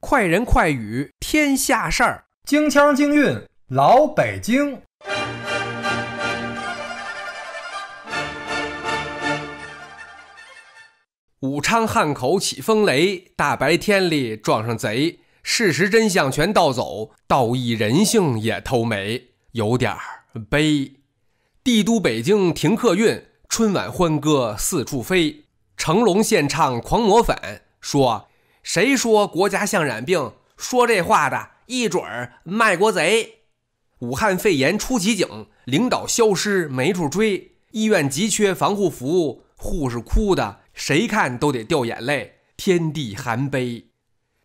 快人快语，天下事儿，京腔京韵，老北京。武昌汉口起风雷，大白天里撞上贼，事实真相全盗走，道义人性也偷没，有点儿悲。帝都北京停客运，春晚欢歌四处飞。成龙献唱《狂魔粉》，说：“谁说国家像染病？说这话的一准儿卖国贼。”武汉肺炎出奇景，领导消失没处追，医院急缺防护服，护士哭的谁看都得掉眼泪，天地含悲。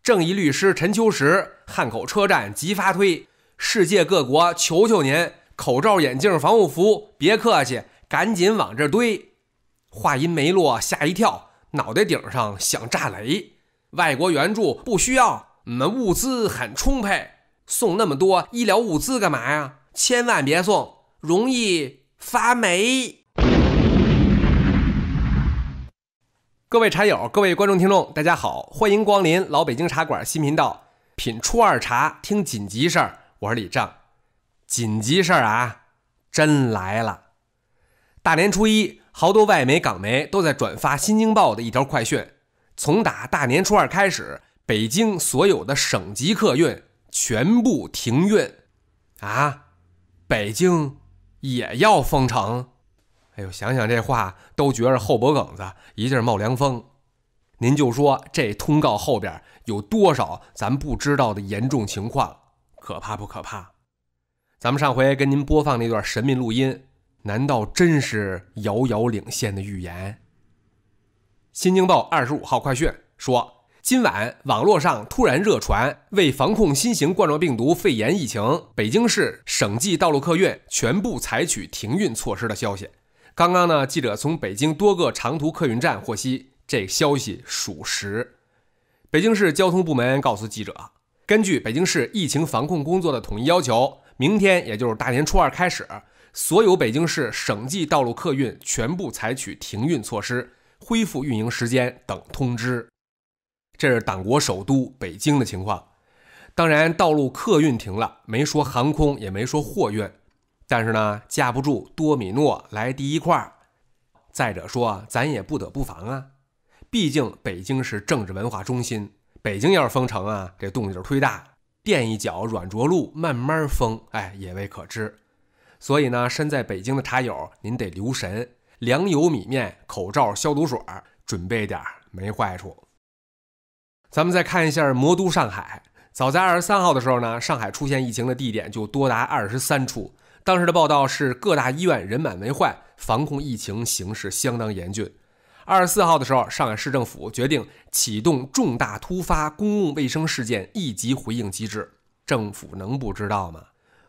正义律师陈秋实，汉口车站急发推：世界各国求求您，口罩、眼镜、防护服，别客气，赶紧往这堆。话音没落，吓一跳，脑袋顶上响炸雷。外国援助不需要，我们物资很充沛，送那么多医疗物资干嘛呀？千万别送，容易发霉。各位茶友，各位观众、听众，大家好，欢迎光临老北京茶馆新频道，品初二茶，听紧急事儿。我是李仗，紧急事儿啊，真来了，大年初一。好多外媒、港媒都在转发《新京报》的一条快讯：从打大年初二开始，北京所有的省级客运全部停运，啊，北京也要封城。哎呦，想想这话，都觉着后脖梗子一阵冒凉风。您就说这通告后边有多少咱不知道的严重情况，可怕不可怕？咱们上回跟您播放那段神秘录音。难道真是遥遥领先的预言？《新京报》二十五号快讯说，今晚网络上突然热传为防控新型冠状病毒肺炎疫情，北京市省际道路客运全部采取停运措施的消息。刚刚呢，记者从北京多个长途客运站获悉，这消息属实。北京市交通部门告诉记者，根据北京市疫情防控工作的统一要求，明天也就是大年初二开始。所有北京市省际道路客运全部采取停运措施，恢复运营时间等通知。这是党国首都北京的情况。当然，道路客运停了，没说航空，也没说货运。但是呢，架不住多米诺来第一块儿。再者说，咱也不得不防啊。毕竟，北京是政治文化中心。北京要是封城啊，这动静忒大，垫一脚软着陆，慢慢封，哎，也未可知。所以呢，身在北京的茶友，您得留神，粮油米面、口罩、消毒水准备点没坏处。咱们再看一下魔都上海，早在二十三号的时候呢，上海出现疫情的地点就多达二十三处，当时的报道是各大医院人满为患，防控疫情形势相当严峻。二十四号的时候，上海市政府决定启动重大突发公共卫生事件一级回应机制，政府能不知道吗？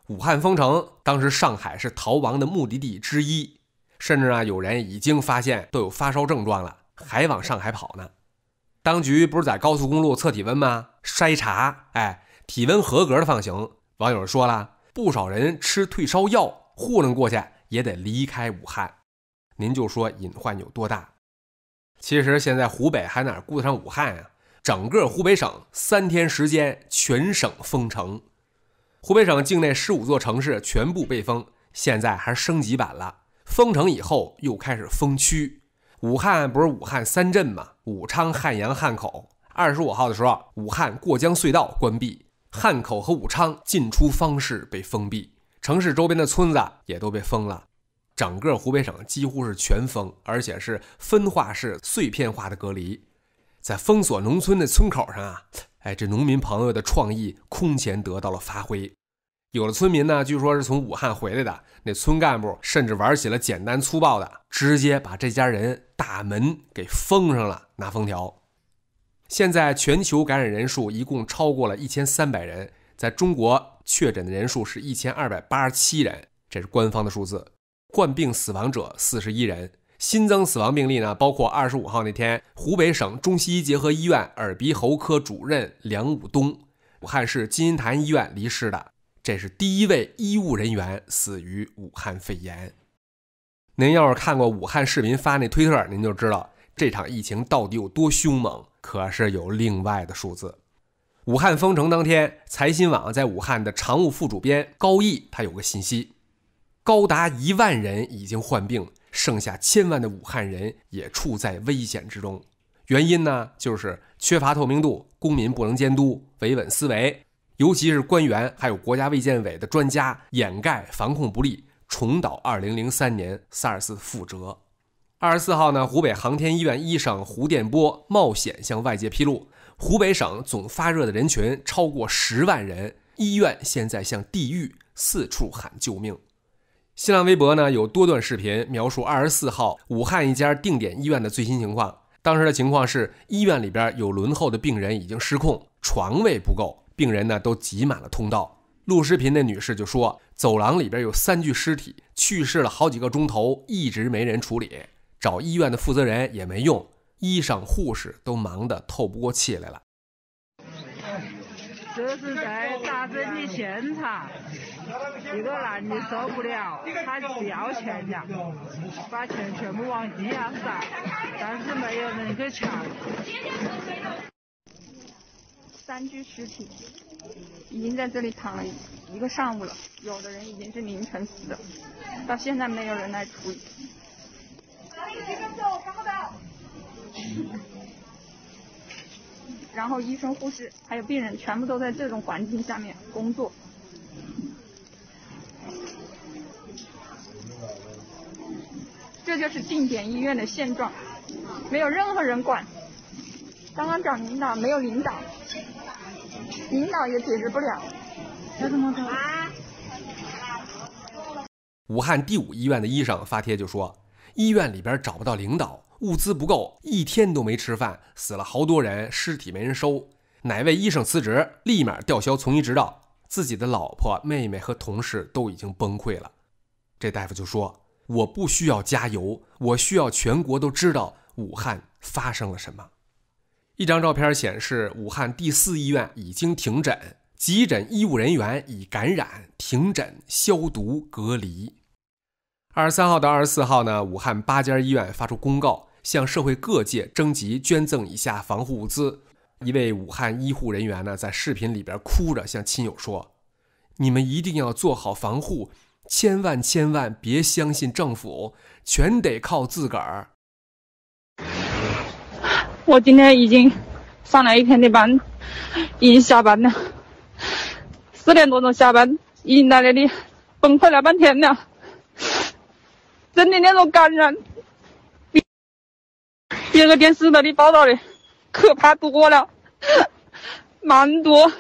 武汉封城，当时上海是逃亡的目的地之一，甚至啊有人已经发现都有发烧症状了，还往上海跑呢。当局不是在高速公路测体温吗？筛查，哎，体温合格的放行。网友说了，不少人吃退烧药糊弄过去，也得离开武汉。您就说隐患有多大？其实现在湖北还哪顾得上武汉啊？整个湖北省三天时间，全省封城。湖北省境内十五座城市全部被封，现在还是升级版了。封城以后，又开始封区。武汉不是武汉三镇吗？武昌、汉阳、汉口。二十五号的时候，武汉过江隧道关闭，汉口和武昌进出方式被封闭，城市周边的村子也都被封了。整个湖北省几乎是全封，而且是分化式、碎片化的隔离。在封锁农村的村口上啊。哎，这农民朋友的创意空前得到了发挥。有的村民呢，据说是从武汉回来的，那村干部甚至玩起了简单粗暴的，直接把这家人大门给封上了，拿封条。现在全球感染人数一共超过了一千三百人，在中国确诊的人数是一千二百八十七人，这是官方的数字，患病死亡者四十一人。新增死亡病例呢，包括二十五号那天湖北省中西医结合医院耳鼻喉科主任梁武东，武汉市金银潭医院离世的，这是第一位医务人员死于武汉肺炎。您要是看过武汉市民发那推特，您就知道这场疫情到底有多凶猛。可是有另外的数字，武汉封城当天，财新网在武汉的常务副主编高毅他有个信息，高达一万人已经患病。剩下千万的武汉人也处在危险之中，原因呢就是缺乏透明度，公民不能监督，维稳思维，尤其是官员还有国家卫健委的专家掩盖防控不力，重蹈二零零三年萨尔斯覆辙。二十四号呢，湖北航天医院医生胡电波冒险向外界披露，湖北省总发热的人群超过十万人，医院现在像地狱，四处喊救命。新浪微博呢有多段视频描述二十四号武汉一家定点医院的最新情况。当时的情况是，医院里边有轮候的病人已经失控，床位不够，病人呢都挤满了通道。录视频的女士就说，走廊里边有三具尸体，去世了好几个钟头，一直没人处理，找医院的负责人也没用，医生护士都忙得透不过气来了。这是在打针的现场。一个男的受不了，他只要钱呀，把钱全部往地下撒，但是没有人去抢。三具尸体已经在这里躺了一个上午了，有的人已经是凌晨死的，到现在没有人来处理。然后医生、护士还有病人全部都在这种环境下面工作。这是定点医院的现状，没有任何人管。刚刚找领导，没有领导，领导也解决不了。怎么走啊？武汉第五医院的医生发帖就说，医院里边找不到领导，物资不够，一天都没吃饭，死了好多人，尸体没人收。哪位医生辞职，立马吊销从医执照。自己的老婆、妹妹和同事都已经崩溃了。这大夫就说。我不需要加油，我需要全国都知道武汉发生了什么。一张照片显示，武汉第四医院已经停诊，急诊医务人员已感染，停诊、消毒、隔离。二十三号到二十四号呢，武汉八家医院发出公告，向社会各界征集捐赠以下防护物资。一位武汉医护人员呢，在视频里边哭着向亲友说：“你们一定要做好防护。”千万千万别相信政府，全得靠自个儿。我今天已经上了一天的班，已经下班了，四点多钟下班，已经在那里崩溃了半天了。真的那种感染，比那个电视那里报道的可怕多了，蛮多。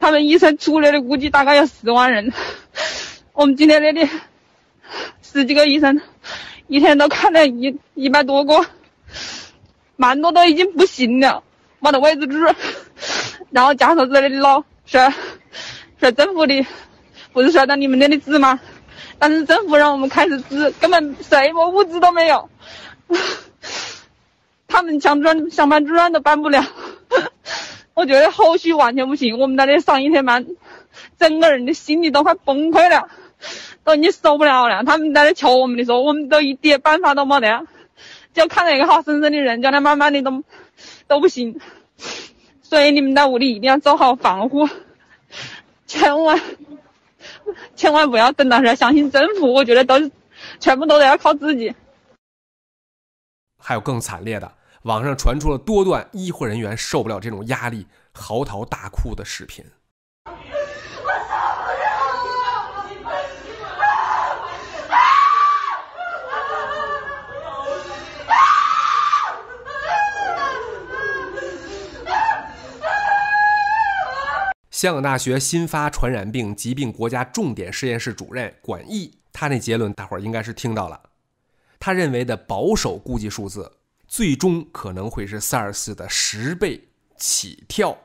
他们医生出来的估计大概要十万人。我们今天这里十几个医生，一天都看了一一百多个，蛮多都已经不行了，没得位置住。然后家属在那里闹，说说政府的，不是说到你们那里治吗？但是政府让我们开始治，根本什么物资都没有，他们想转想办住院都办不了。我觉得后续完全不行，我们那里上一天班，整个人的心里都快崩溃了。都已经受不了了，他们在那求我们的时候，我们都一点办法都没得，就看到一个好生生的人，叫他慢慢的都都不行。所以你们在屋里一定要做好防护，千万千万不要等到时相信政府，我觉得都是全部都得要靠自己。还有更惨烈的，网上传出了多段医护人员受不了这种压力，嚎啕大哭的视频。香港大学新发传染病疾病国家重点实验室主任管毅，他那结论大伙儿应该是听到了。他认为的保守估计数字，最终可能会是 SARS 的十倍起跳。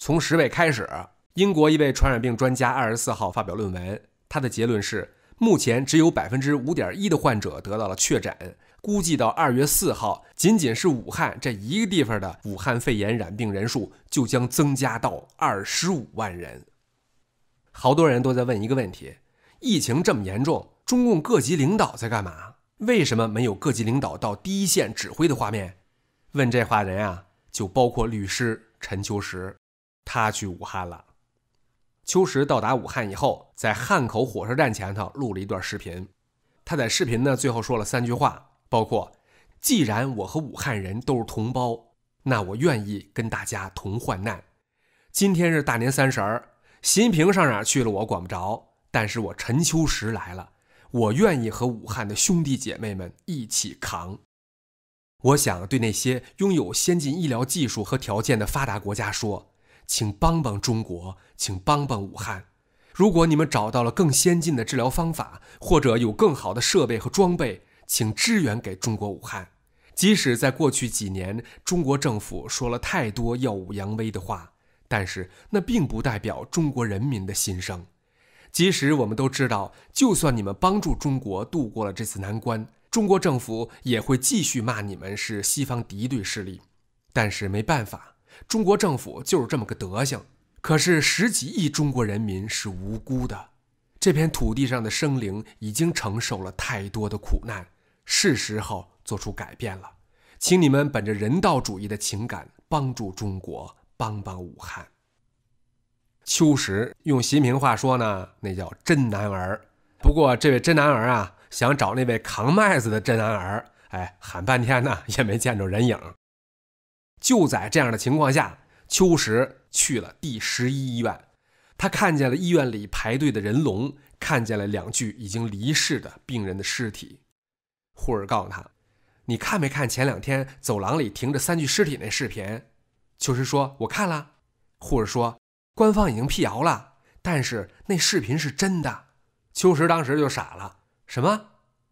从十倍开始，英国一位传染病专家二十四号发表论文，他的结论是，目前只有百分之五点一的患者得到了确诊。估计到二月四号，仅仅是武汉这一个地方的武汉肺炎染病人数就将增加到二十五万人。好多人都在问一个问题：疫情这么严重，中共各级领导在干嘛？为什么没有各级领导到第一线指挥的画面？问这话人啊，就包括律师陈秋实。他去武汉了。秋实到达武汉以后，在汉口火车站前头录了一段视频。他在视频呢，最后说了三句话。包括，既然我和武汉人都是同胞，那我愿意跟大家同患难。今天是大年三十儿，习近平上哪儿去了？我管不着。但是我陈秋实来了，我愿意和武汉的兄弟姐妹们一起扛。我想对那些拥有先进医疗技术和条件的发达国家说，请帮帮中国，请帮帮武汉。如果你们找到了更先进的治疗方法，或者有更好的设备和装备，请支援给中国武汉。即使在过去几年，中国政府说了太多耀武扬威的话，但是那并不代表中国人民的心声。即使我们都知道，就算你们帮助中国度过了这次难关，中国政府也会继续骂你们是西方敌对势力。但是没办法，中国政府就是这么个德行。可是十几亿中国人民是无辜的，这片土地上的生灵已经承受了太多的苦难。是时候做出改变了，请你们本着人道主义的情感帮助中国，帮帮武汉。秋实用习近平话说呢，那叫真男儿。不过这位真男儿啊，想找那位扛麦子的真男儿，哎，喊半天呢也没见着人影。就在这样的情况下，秋实去了第十一医院，他看见了医院里排队的人龙，看见了两具已经离世的病人的尸体。护士告诉他：“你看没看前两天走廊里停着三具尸体那视频？”秋实说：“我看了。”护士说：“官方已经辟谣了，但是那视频是真的。”秋实当时就傻了。什么？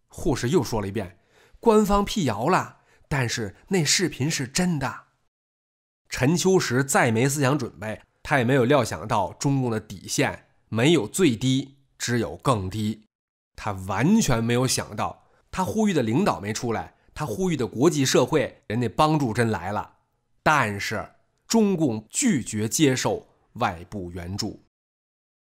护士又说了一遍：“官方辟谣了，但是那视频是真的。”陈秋实再没思想准备，他也没有料想到中共的底线没有最低，只有更低。他完全没有想到。他呼吁的领导没出来，他呼吁的国际社会人家帮助真来了，但是中共拒绝接受外部援助。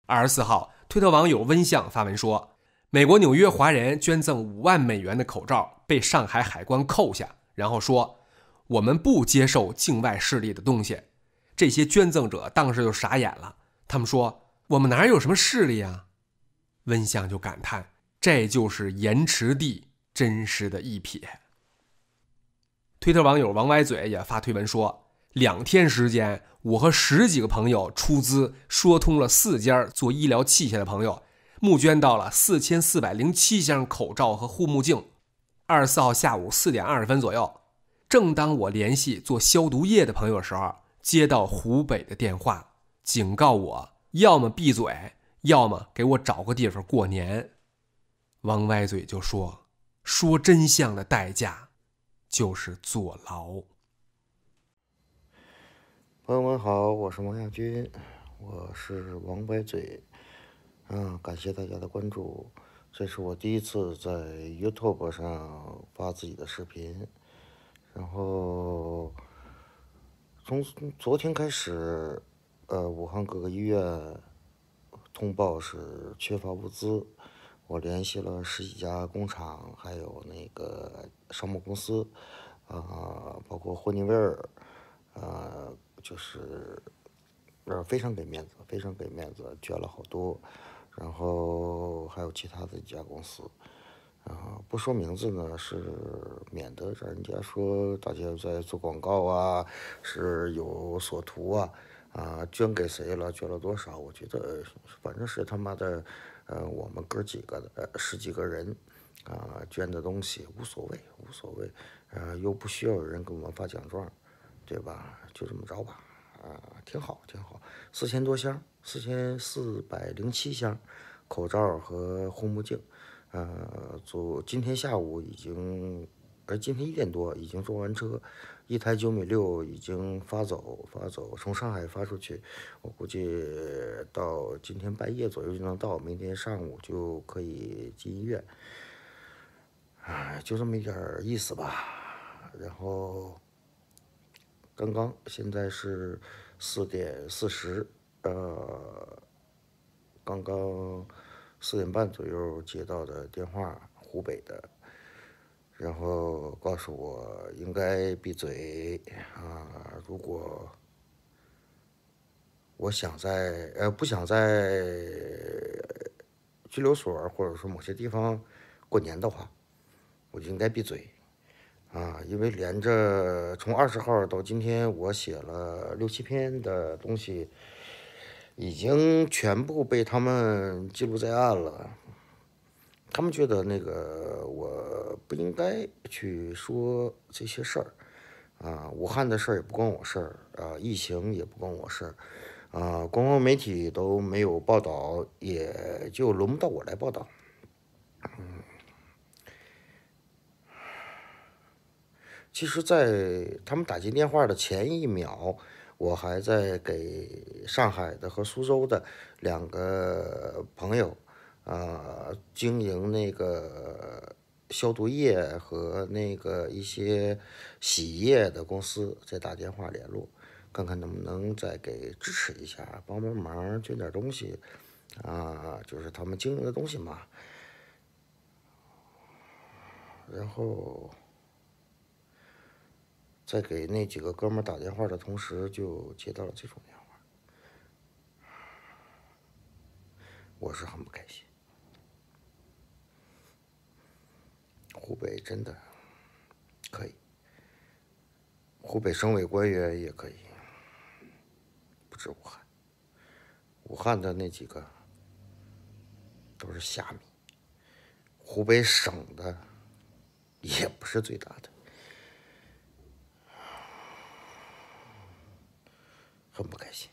二十四号，推特网友温相发文说，美国纽约华人捐赠五万美元的口罩被上海海关扣下，然后说我们不接受境外势力的东西，这些捐赠者当时就傻眼了，他们说我们哪有什么势力啊？温相就感叹。这就是延迟地真实的一瞥。推特网友王歪嘴也发推文说：“两天时间，我和十几个朋友出资说通了四家做医疗器械的朋友，募捐到了四千四百零七箱口罩和护目镜。二十四号下午四点二十分左右，正当我联系做消毒液的朋友的时候，接到湖北的电话，警告我：要么闭嘴，要么给我找个地方过年。”王歪嘴就说：“说真相的代价，就是坐牢。”朋友们好，我是王亚军，我是王歪嘴，嗯，感谢大家的关注。这是我第一次在 YouTube 上发自己的视频，然后从昨天开始，呃，武汉各个医院通报是缺乏物资。我联系了十几家工厂，还有那个商贸公司，啊，包括霍尼韦尔，呃，就是，呃，非常给面子，非常给面子，捐了好多，然后还有其他的几家公司，啊，不说名字呢，是免得人家说大家在做广告啊，是有所图啊，啊，捐给谁了，捐了多少？我觉得，反正是他妈的。呃，我们哥几个的，呃，十几个人，啊，捐的东西无所谓，无所谓，呃，又不需要有人给我们发奖状，对吧？就这么着吧，啊，挺好，挺好。四千多箱，四千四百零七箱口罩和护目镜，呃，昨今天下午已经，呃，今天一点多已经装完车。一台九米六已经发走，发走，从上海发出去，我估计到今天半夜左右就能到，明天上午就可以进医院。哎，就这么一点意思吧。然后，刚刚现在是四点四十，呃，刚刚四点半左右接到的电话，湖北的。然后告诉我应该闭嘴啊！如果我想在呃不想在拘留所或者说某些地方过年的话，我就应该闭嘴啊！因为连着从二十号到今天，我写了六七篇的东西，已经全部被他们记录在案了。他们觉得那个我不应该去说这些事儿，啊，武汉的事儿也不关我事儿，啊，疫情也不关我事儿，啊，官方媒体都没有报道，也就轮不到我来报道。嗯，其实，在他们打进电话的前一秒，我还在给上海的和苏州的两个朋友。啊，经营那个消毒液和那个一些洗液的公司在打电话联络，看看能不能再给支持一下，帮帮忙捐点东西，啊，就是他们经营的东西嘛。然后，在给那几个哥们打电话的同时，就接到了这种电话，我是很不开心。湖北真的可以，湖北省委官员也可以，不止武汉，武汉的那几个都是虾米，湖北省的也不是最大的，很不开心，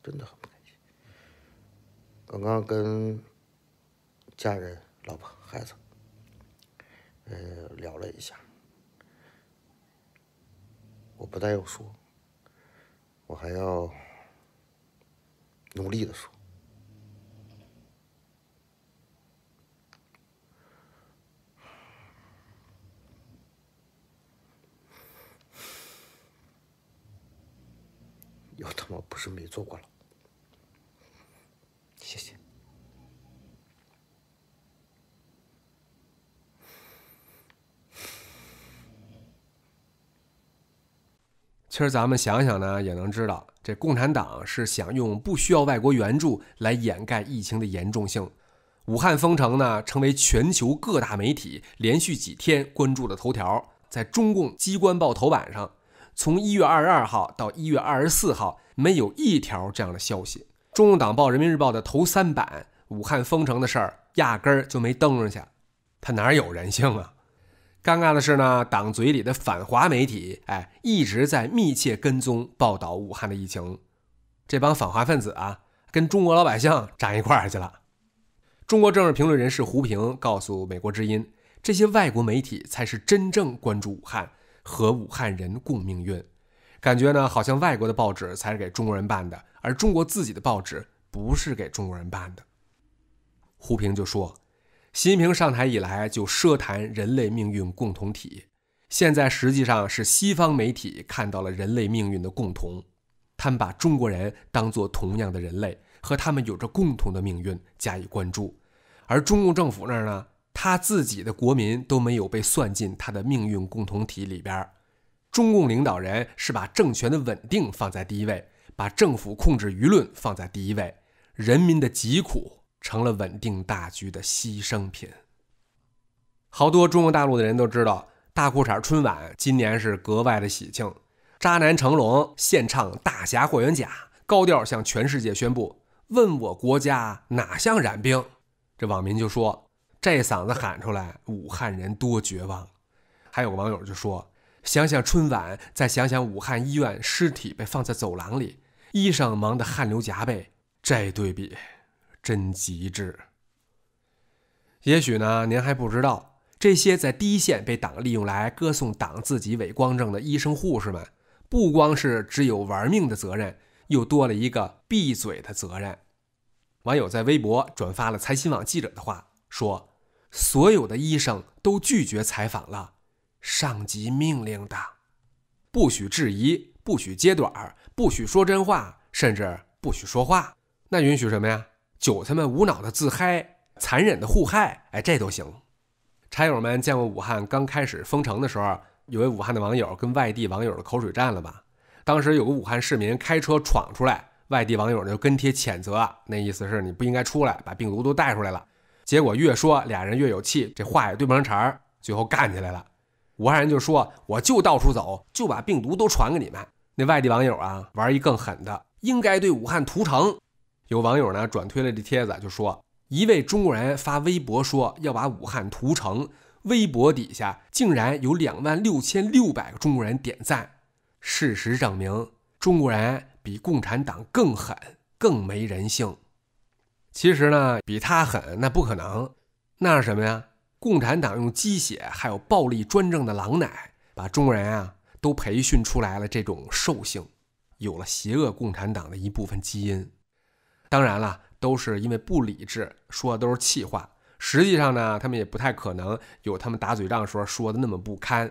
真的很不开心，刚刚跟家人、老婆、孩子。呃，聊了一下，我不但要说，我还要努力的说，又他妈不是没做过了，谢谢。其实咱们想想呢，也能知道，这共产党是想用不需要外国援助来掩盖疫情的严重性。武汉封城呢，成为全球各大媒体连续几天关注的头条。在中共机关报头版上，从一月二十二号到一月二十四号，没有一条这样的消息。中共党报《人民日报》的头三版，武汉封城的事儿压根儿就没登上去，他哪有人性啊？尴尬的是呢，党嘴里的反华媒体，哎，一直在密切跟踪报道武汉的疫情。这帮反华分子啊，跟中国老百姓站一块儿去了。中国政治评论人士胡平告诉美国之音：“这些外国媒体才是真正关注武汉和武汉人共命运，感觉呢，好像外国的报纸才是给中国人办的，而中国自己的报纸不是给中国人办的。”胡平就说。习近平上台以来就奢谈人类命运共同体，现在实际上是西方媒体看到了人类命运的共同，他们把中国人当作同样的人类，和他们有着共同的命运加以关注，而中共政府那儿呢，他自己的国民都没有被算进他的命运共同体里边，中共领导人是把政权的稳定放在第一位，把政府控制舆论放在第一位，人民的疾苦。成了稳定大局的牺牲品。好多中国大陆的人都知道，大裤衩春晚今年是格外的喜庆。渣男成龙献唱《大侠霍元甲》，高调向全世界宣布：“问我国家哪像染病？”这网民就说：“这嗓子喊出来，武汉人多绝望。”还有网友就说：“想想春晚，再想想武汉医院尸体被放在走廊里，医生忙得汗流浃背，这对比。”真极致。也许呢，您还不知道，这些在第一线被党利用来歌颂党、自己伪光正的医生护士们，不光是只有玩命的责任，又多了一个闭嘴的责任。网友在微博转发了财新网记者的话，说：“所有的医生都拒绝采访了，上级命令的，不许质疑，不许揭短不许说真话，甚至不许说话。那允许什么呀？”韭菜们无脑的自嗨，残忍的互害，哎，这都行。柴友们见过武汉刚开始封城的时候，有位武汉的网友跟外地网友的口水战了吧？当时有个武汉市民开车闯出来，外地网友就跟帖谴责，那意思是你不应该出来，把病毒都带出来了。结果越说俩人越有气，这话也对不上茬儿，最后干起来了。武汉人就说我就到处走，就把病毒都传给你们。那外地网友啊，玩一更狠的，应该对武汉屠城。有网友呢转推了这帖子，就说一位中国人发微博说要把武汉屠城，微博底下竟然有两万六千六百个中国人点赞。事实证明，中国人比共产党更狠，更没人性。其实呢，比他狠那不可能，那是什么呀？共产党用鸡血还有暴力专政的狼奶，把中国人啊都培训出来了这种兽性，有了邪恶共产党的一部分基因。当然了，都是因为不理智，说的都是气话。实际上呢，他们也不太可能有他们打嘴仗的时候说的那么不堪。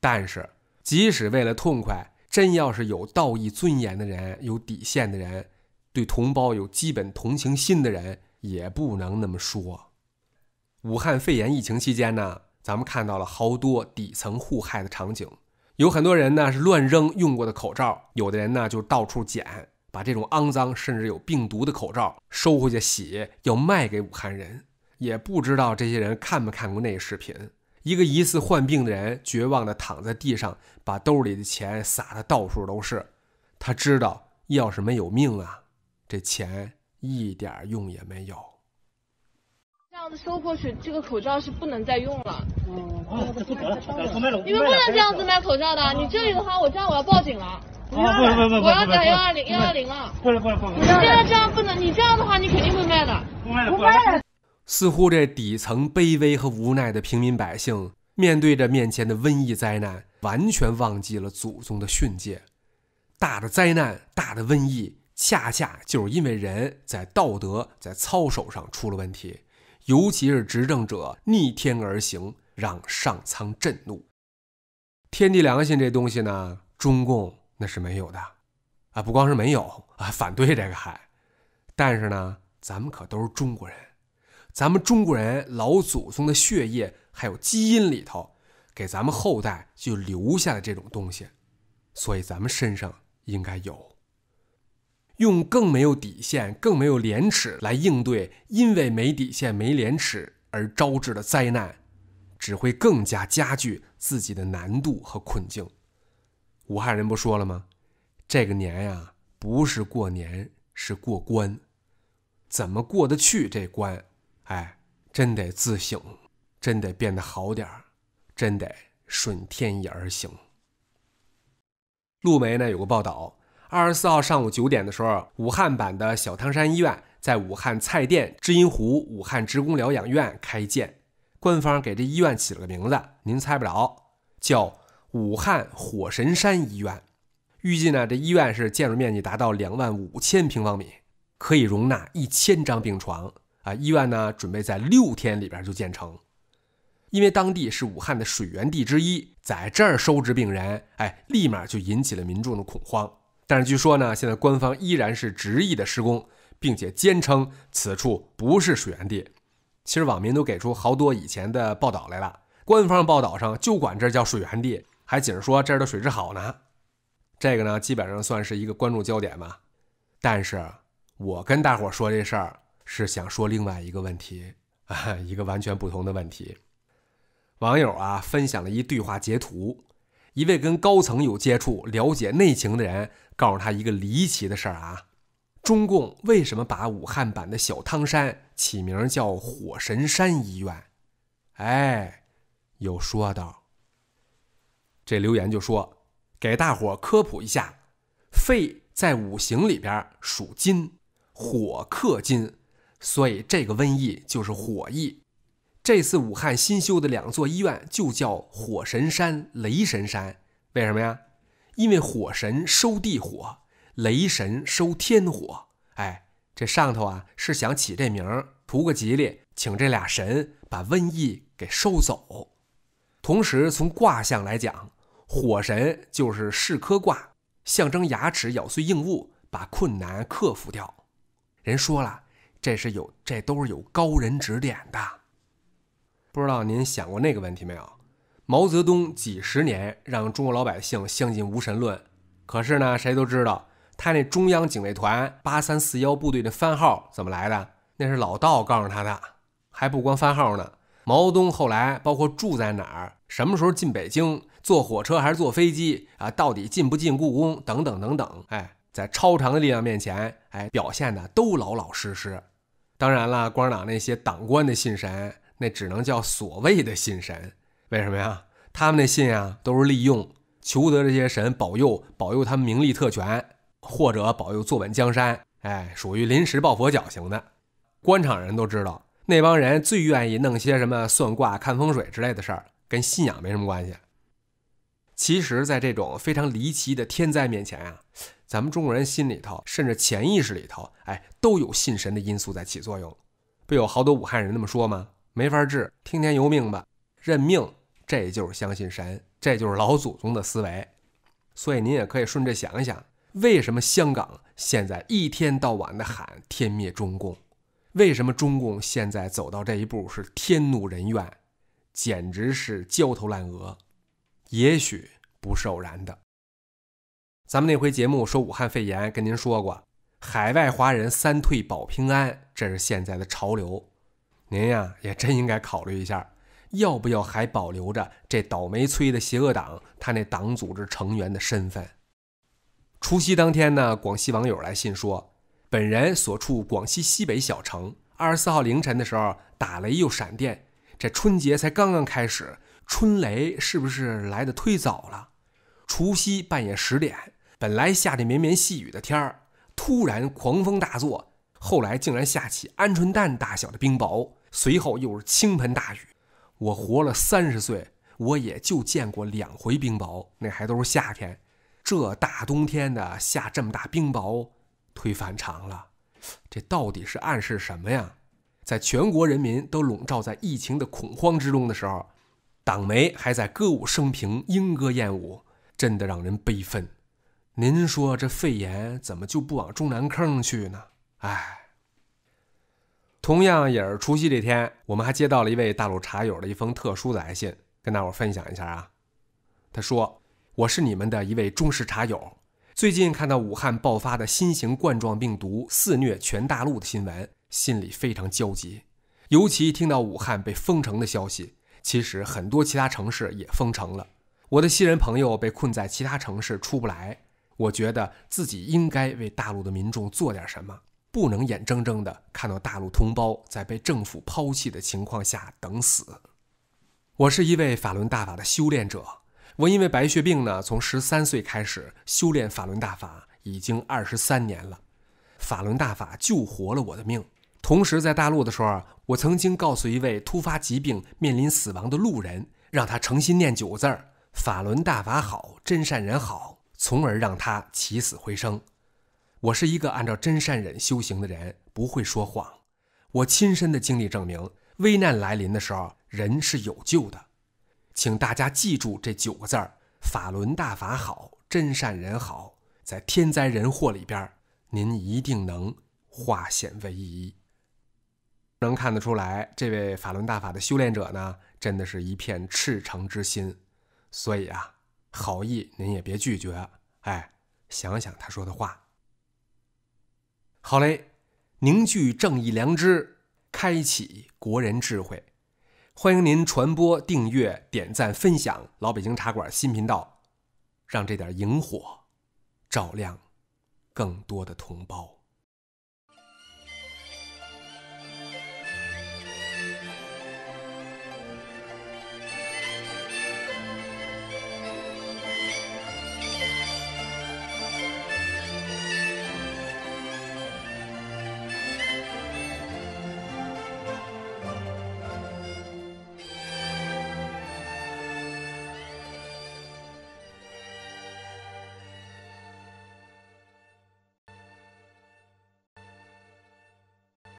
但是，即使为了痛快，真要是有道义尊严的人、有底线的人、对同胞有基本同情心的人，也不能那么说。武汉肺炎疫情期间呢，咱们看到了好多底层互害的场景，有很多人呢是乱扔用过的口罩，有的人呢就到处捡。把这种肮脏甚至有病毒的口罩收回去洗，又卖给武汉人，也不知道这些人看没看过那个视频。一个疑似患病的人绝望地躺在地上，把兜里的钱撒得到处都是。他知道，要是没有命啊，这钱一点用也没有。这样子收过去，这个口罩是不能再用了。你们不能这样子卖口罩的。你这里的话，我这样我要报警了。不不不不！我要打幺二零幺二零了。不来不来不来！你现在这样不能，你这样的话你肯定会卖的。不卖了不卖了。似乎这底层卑微和无奈的平民百姓，面对着面前的瘟疫灾难，完全忘记了祖宗的训诫。大的灾难，大的瘟疫，恰恰就是因为人在道德在操守上出了问题，尤其是执政者逆天而行，让上苍震怒。天地良心这东西呢，中共。那是没有的，啊，不光是没有啊，反对这个海，但是呢，咱们可都是中国人，咱们中国人老祖宗的血液还有基因里头给咱们后代就留下了这种东西，所以咱们身上应该有。用更没有底线、更没有廉耻来应对，因为没底线、没廉耻而招致的灾难，只会更加加剧自己的难度和困境。武汉人不说了吗？这个年呀，不是过年，是过关。怎么过得去这关？哎，真得自省，真得变得好点儿，真得顺天意而行。陆梅呢有个报道，二十四号上午九点的时候，武汉版的小汤山医院在武汉蔡甸知音湖武汉职工疗养院开建。官方给这医院起了个名字，您猜不着，叫。武汉火神山医院，预计呢，这医院是建筑面积达到两万五千平方米，可以容纳一千张病床啊。医院呢，准备在六天里边就建成。因为当地是武汉的水源地之一，在这儿收治病人，哎，立马就引起了民众的恐慌。但是据说呢，现在官方依然是执意的施工，并且坚称此处不是水源地。其实网民都给出好多以前的报道来了，官方报道上就管这叫水源地。还紧着说这儿的水质好呢，这个呢基本上算是一个关注焦点吧。但是我跟大伙说这事儿，是想说另外一个问题啊，一个完全不同的问题。网友啊分享了一对话截图，一位跟高层有接触、了解内情的人告诉他一个离奇的事儿啊：中共为什么把武汉版的小汤山起名叫火神山医院？哎，有说道。这留言就说：“给大伙科普一下，肺在五行里边属金，火克金，所以这个瘟疫就是火疫。这次武汉新修的两座医院就叫火神山、雷神山，为什么呀？因为火神收地火，雷神收天火。哎，这上头啊是想起这名图个吉利，请这俩神把瘟疫给收走。”同时，从卦象来讲，火神就是噬科卦，象征牙齿咬碎硬物，把困难克服掉。人说了，这是有这都是有高人指点的。不知道您想过那个问题没有？毛泽东几十年让中国老百姓相信无神论，可是呢，谁都知道他那中央警卫团八三四幺部队的番号怎么来的？那是老道告诉他的。还不光番号呢，毛泽东后来包括住在哪儿？什么时候进北京，坐火车还是坐飞机啊？到底进不进故宫？等等等等，哎，在超长的力量面前，哎，表现的都老老实实。当然了，光党那些党官的信神，那只能叫所谓的信神。为什么呀？他们那信啊，都是利用求得这些神保佑，保佑他们名利特权，或者保佑坐稳江山。哎，属于临时抱佛脚型的。官场人都知道，那帮人最愿意弄些什么算卦、看风水之类的事儿。跟信仰没什么关系。其实，在这种非常离奇的天灾面前呀，咱们中国人心里头，甚至潜意识里头，哎，都有信神的因素在起作用。不有好多武汉人那么说吗？没法治，听天由命吧，认命。这就是相信神，这就是老祖宗的思维。所以您也可以顺着想一想，为什么香港现在一天到晚的喊天灭中共？为什么中共现在走到这一步是天怒人怨？简直是焦头烂额，也许不是偶然的。咱们那回节目说武汉肺炎，跟您说过，海外华人三退保平安，这是现在的潮流。您呀也真应该考虑一下，要不要还保留着这倒霉催的邪恶党他那党组织成员的身份？除夕当天呢，广西网友来信说，本人所处广西西北小城，二十四号凌晨的时候打雷又闪电。这春节才刚刚开始，春雷是不是来的忒早了？除夕半夜十点，本来下着绵绵细雨的天儿，突然狂风大作，后来竟然下起鹌鹑蛋大小的冰雹，随后又是倾盆大雨。我活了三十岁，我也就见过两回冰雹，那还都是夏天。这大冬天的下这么大冰雹，忒反常了。这到底是暗示什么呀？在全国人民都笼罩在疫情的恐慌之中的时候，党媒还在歌舞升平、莺歌燕舞，真的让人悲愤。您说这肺炎怎么就不往中南坑去呢？哎。同样也是除夕这天，我们还接到了一位大陆茶友的一封特殊的来信，跟大伙分享一下啊。他说：“我是你们的一位忠实茶友，最近看到武汉爆发的新型冠状病毒肆虐全大陆的新闻。”心里非常焦急，尤其听到武汉被封城的消息。其实很多其他城市也封城了，我的亲人朋友被困在其他城市出不来。我觉得自己应该为大陆的民众做点什么，不能眼睁睁地看到大陆同胞在被政府抛弃的情况下等死。我是一位法轮大法的修炼者，我因为白血病呢，从十三岁开始修炼法轮大法，已经二十三年了。法轮大法救活了我的命。同时，在大陆的时候，我曾经告诉一位突发疾病面临死亡的路人，让他诚心念九字儿：“法轮大法好，真善人好”，从而让他起死回生。我是一个按照真善忍修行的人，不会说谎。我亲身的经历证明，危难来临的时候，人是有救的。请大家记住这九个字儿：“法轮大法好，真善人好”。在天灾人祸里边，您一定能化险为夷。能看得出来，这位法轮大法的修炼者呢，真的是一片赤诚之心。所以啊，好意您也别拒绝。哎，想想他说的话。好嘞，凝聚正义良知，开启国人智慧。欢迎您传播、订阅、点赞、分享《老北京茶馆》新频道，让这点萤火照亮更多的同胞。